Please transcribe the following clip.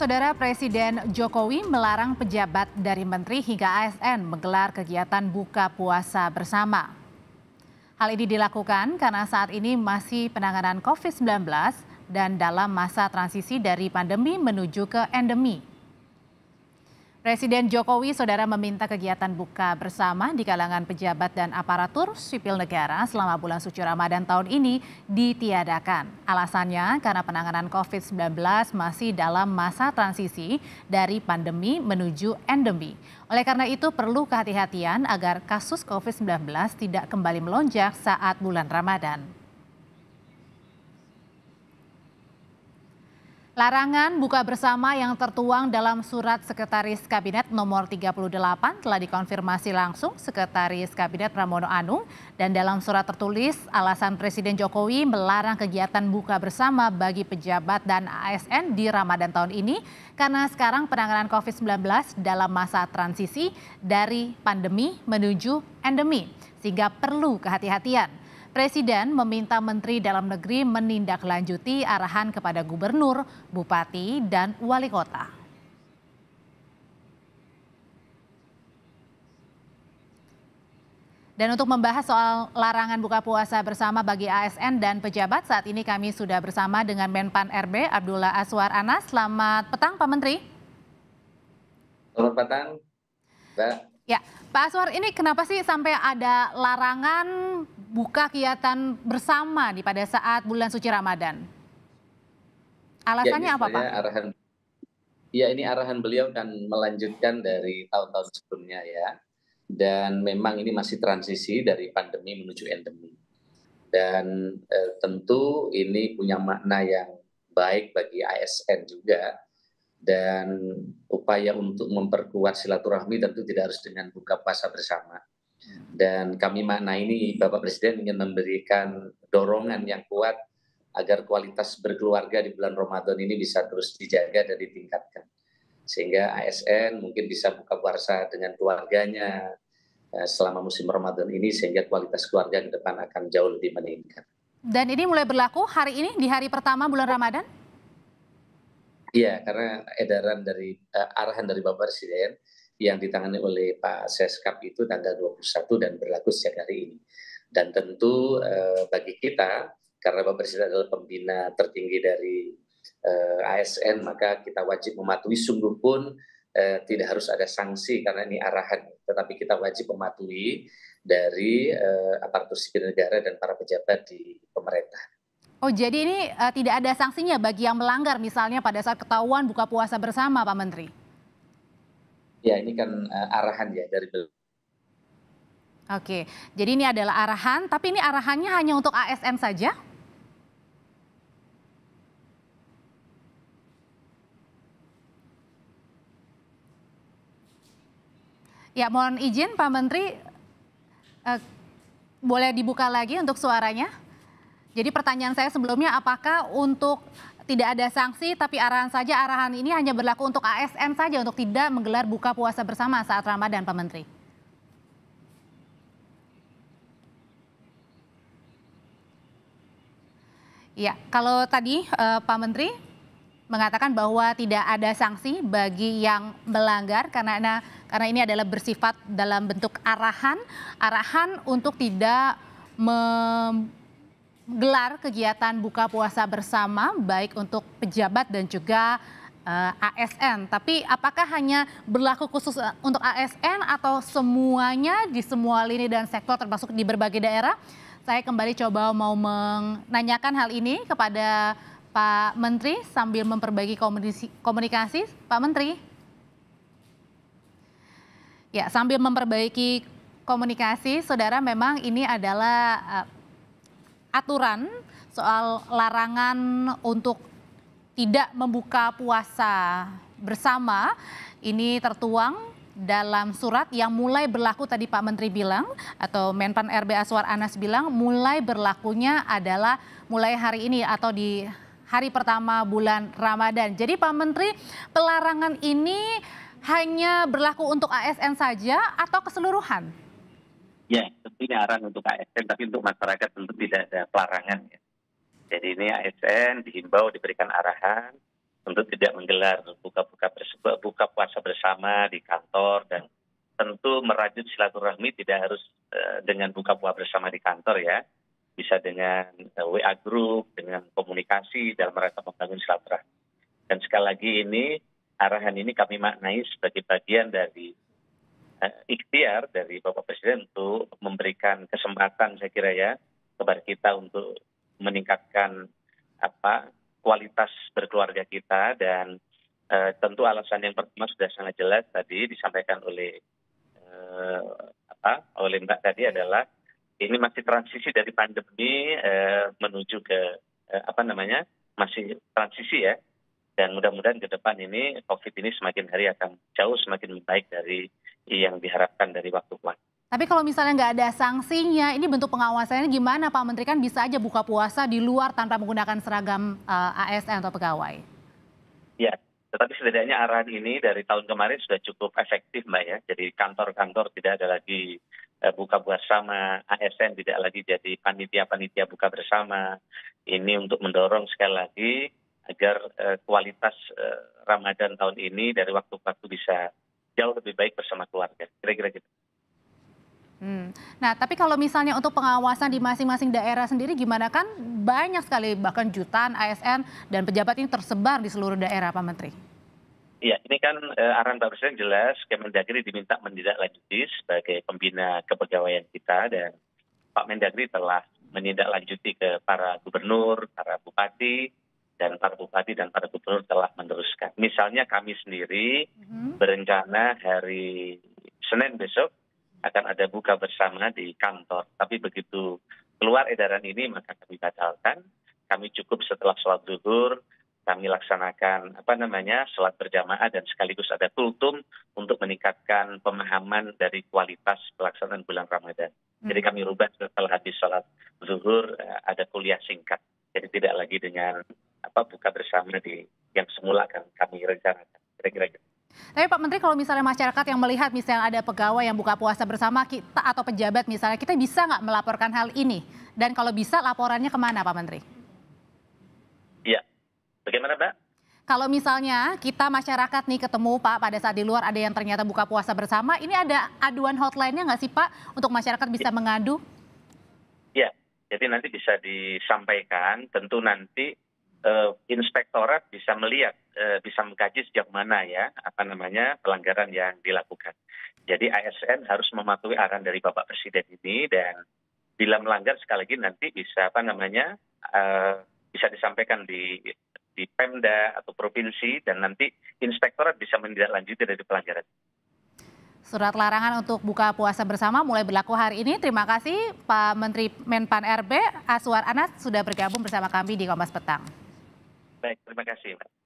Saudara Presiden Jokowi melarang pejabat dari menteri hingga ASN menggelar kegiatan buka puasa bersama. Hal ini dilakukan karena saat ini masih penanganan COVID-19 dan dalam masa transisi dari pandemi menuju ke endemi. Presiden Jokowi saudara meminta kegiatan buka bersama di kalangan pejabat dan aparatur sipil negara selama bulan suci Ramadan tahun ini ditiadakan. Alasannya karena penanganan COVID-19 masih dalam masa transisi dari pandemi menuju endemi. Oleh karena itu perlu kehati-hatian agar kasus COVID-19 tidak kembali melonjak saat bulan Ramadan. Larangan buka bersama yang tertuang dalam surat Sekretaris Kabinet nomor 38 telah dikonfirmasi langsung Sekretaris Kabinet Ramono Anung dan dalam surat tertulis alasan Presiden Jokowi melarang kegiatan buka bersama bagi pejabat dan ASN di Ramadan tahun ini karena sekarang penanganan COVID-19 dalam masa transisi dari pandemi menuju endemi sehingga perlu kehati-hatian. Presiden meminta Menteri Dalam Negeri menindaklanjuti arahan kepada gubernur, bupati, dan wali kota. Dan untuk membahas soal larangan buka puasa bersama bagi ASN dan pejabat, saat ini kami sudah bersama dengan Menpan RB Abdullah Aswar Anas. Selamat petang Pak Menteri. Selamat petang, Mbak. Ya, Pak Aswar, ini kenapa sih sampai ada larangan buka kegiatan bersama di pada saat bulan suci Ramadan? Alasannya ya, apa, Pak? Arahan, ya, ini arahan beliau dan melanjutkan dari tahun-tahun sebelumnya ya. Dan memang ini masih transisi dari pandemi menuju endemi. Dan eh, tentu ini punya makna yang baik bagi ASN juga dan upaya untuk memperkuat silaturahmi tentu tidak harus dengan buka puasa bersama. Dan kami makna ini Bapak Presiden ingin memberikan dorongan yang kuat agar kualitas berkeluarga di bulan Ramadan ini bisa terus dijaga dan ditingkatkan. Sehingga ASN mungkin bisa buka puasa dengan keluarganya eh, selama musim Ramadan ini sehingga kualitas keluarga ke depan akan jauh lebih meningkat. Dan ini mulai berlaku hari ini di hari pertama bulan Ramadan? Iya, karena edaran dari uh, arahan dari Bapak Presiden yang ditangani oleh Pak Seskap itu tanggal 21 dan berlaku sejak hari ini. Dan tentu uh, bagi kita karena Bapak Presiden adalah pembina tertinggi dari uh, eh, ASN maka kita wajib mematuhi sungguh pun uh, tidak harus ada sanksi karena ini arahan, tetapi kita wajib mematuhi dari uh, aparatur sipil negara dan para pejabat di pemerintah. Oh jadi ini uh, tidak ada sanksinya bagi yang melanggar misalnya pada saat ketahuan buka puasa bersama Pak Menteri? Ya ini kan uh, arahan ya dari beliau. Oke, jadi ini adalah arahan, tapi ini arahannya hanya untuk ASN saja? Ya, mohon izin Pak Menteri, eh, boleh dibuka lagi untuk suaranya? Jadi pertanyaan saya sebelumnya apakah untuk tidak ada sanksi tapi arahan saja arahan ini hanya berlaku untuk ASN saja untuk tidak menggelar buka puasa bersama saat Ramadan Pak Menteri? Ya, kalau tadi eh, Pak Menteri mengatakan bahwa tidak ada sanksi bagi yang melanggar karena nah, karena ini adalah bersifat dalam bentuk arahan, arahan untuk tidak mem gelar kegiatan buka puasa bersama baik untuk pejabat dan juga uh, eh, ASN. Tapi apakah hanya berlaku khusus eh, untuk ASN atau semuanya di semua lini dan sektor termasuk di berbagai daerah? Saya kembali coba mau menanyakan hal ini kepada Pak Menteri sambil memperbaiki komunikasi. Pak Menteri. Ya, sambil memperbaiki komunikasi, saudara memang ini adalah eh, aturan soal larangan untuk tidak membuka puasa bersama ini tertuang dalam surat yang mulai berlaku tadi Pak Menteri bilang atau Menpan RB Aswar Anas bilang mulai berlakunya adalah mulai hari ini atau di hari pertama bulan Ramadan. Jadi Pak Menteri pelarangan ini hanya berlaku untuk ASN saja atau keseluruhan? Ya, tentunya arahan untuk ASN, tapi untuk masyarakat tentu tidak ada pelarangan. Ya. Jadi ini ASN dihimbau diberikan arahan untuk tidak menggelar buka-buka buka puasa bersama di kantor dan tentu merajut silaturahmi tidak harus uh, dengan buka puasa bersama di kantor ya. Bisa dengan uh, eh, WA group, dengan komunikasi dalam rangka membangun silaturahmi. Dan sekali lagi ini arahan ini kami maknai sebagai bagian dari Eh, ikhtiar dari Bapak Presiden untuk memberikan kesempatan saya kira ya kepada kita untuk meningkatkan apa kualitas berkeluarga kita dan e, tentu alasan yang pertama sudah sangat jelas tadi disampaikan oleh e, apa oleh Mbak tadi iya. adalah ini masih transisi dari pandemi e, menuju ke e, apa namanya masih transisi ya dan mudah-mudahan ke depan ini COVID ini semakin hari akan jauh semakin baik dari yang diharapkan dari waktu ke waktu Tapi kalau misalnya nggak ada sanksinya, ini bentuk pengawasannya gimana Pak Menteri? Kan bisa aja buka puasa di luar tanpa menggunakan seragam uh, eh, ASN atau pegawai. Ya, tetapi setidaknya arahan ini dari tahun kemarin sudah cukup efektif Mbak ya. Jadi kantor-kantor tidak ada lagi uh, buka sama ASN tidak lagi jadi panitia-panitia buka bersama. Ini untuk mendorong sekali lagi agar uh, kualitas uh, Ramadan tahun ini dari waktu ke waktu bisa jauh lebih baik bersama keluarga. Kira-kira gitu. Hmm. Nah, tapi kalau misalnya untuk pengawasan di masing-masing daerah sendiri gimana kan banyak sekali bahkan jutaan ASN dan pejabat ini tersebar di seluruh daerah, Pak Menteri. Iya, ini kan eh, arahan Pak Presiden jelas Kemendagri diminta menindaklanjuti sebagai pembina kepegawaian kita dan Pak Mendagri telah menindaklanjuti ke para gubernur, para bupati, dan para Bupati dan para gubernur telah meneruskan. Misalnya kami sendiri mm-hmm. berencana hari Senin besok akan ada buka bersama di kantor. Tapi begitu keluar edaran ini maka kami batalkan. Kami cukup setelah sholat zuhur kami laksanakan apa namanya sholat berjamaah dan sekaligus ada kultum untuk meningkatkan pemahaman dari kualitas pelaksanaan bulan Ramadan. Jadi mm-hmm. kami rubah setelah habis sholat zuhur eh, ada kuliah singkat. Jadi tidak lagi dengan apa buka bersama di yang semula kan kami rencanakan kira-kira gitu. Tapi Pak Menteri kalau misalnya masyarakat yang melihat misalnya ada pegawai yang buka puasa bersama kita atau pejabat misalnya kita bisa nggak melaporkan hal ini dan kalau bisa laporannya kemana Pak Menteri? Iya, bagaimana Pak? Kalau misalnya kita masyarakat nih ketemu Pak pada saat di luar ada yang ternyata buka puasa bersama, ini ada aduan hotline-nya nggak sih Pak untuk masyarakat bisa ya. mengadu? Iya. jadi nanti bisa disampaikan tentu nanti uh, inspektorat bisa melihat, uh, bisa mengkaji sejak mana ya apa namanya pelanggaran yang dilakukan. Jadi ASN harus mematuhi arahan dari Bapak Presiden ini dan bila melanggar sekali lagi nanti bisa apa namanya uh, bisa disampaikan di di Pemda atau provinsi dan nanti inspektorat bisa menindaklanjuti dari pelanggaran. Surat larangan untuk buka puasa bersama mulai berlaku hari ini. Terima kasih Pak Menteri Menpan RB Aswar Anas sudah bergabung bersama kami di Kompas Petang baik terima kasih